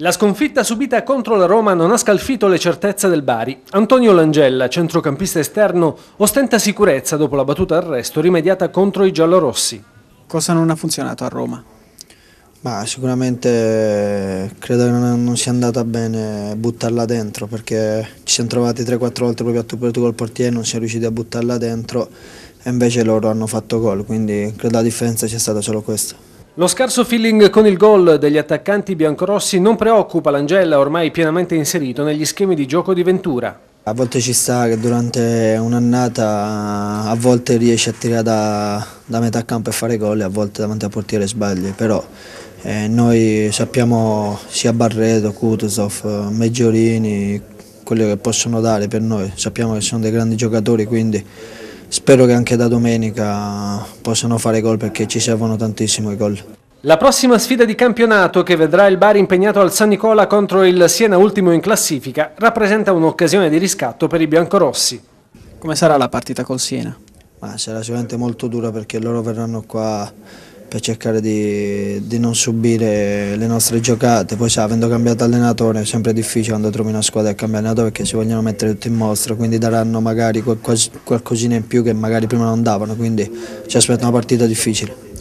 La sconfitta subita contro la Roma non ha scalfito le certezze del Bari. Antonio Langella, centrocampista esterno, ostenta sicurezza dopo la battuta arresto rimediata contro i giallorossi. Cosa non ha funzionato a Roma? Bah, sicuramente eh, credo che non, non, sia andata bene buttarla dentro perché ci siamo trovati 3-4 volte proprio a tu per tu col portiere e non siamo riusciti a buttarla dentro e invece loro hanno fatto gol, quindi credo la differenza sia stata solo questa. Lo scarso feeling con il gol degli attaccanti biancorossi non preoccupa l'Angella, ormai pienamente inserito negli schemi di gioco di Ventura. A volte ci sta che durante un'annata a volte riesce a tirare da, da metà campo e fare gol e a volte davanti al portiere sbagli, però eh, noi sappiamo sia Barreto, Kutuzov, Meggiorini, quello che possono dare per noi, sappiamo che sono dei grandi giocatori quindi spero che anche da domenica possano fare gol perché ci servono tantissimo i gol. La prossima sfida di campionato che vedrà il Bari impegnato al San Nicola contro il Siena ultimo in classifica rappresenta un'occasione di riscatto per i biancorossi. Come sarà la partita col Siena? Ma sarà sicuramente molto dura perché loro verranno qua per cercare di, di, non subire le nostre giocate. Poi cioè, avendo cambiato allenatore è sempre difficile quando trovi una squadra che cambia allenatore perché si vogliono mettere tutto in mostra, quindi daranno magari qualcosina in più che magari prima non davano, quindi ci aspetta una partita difficile.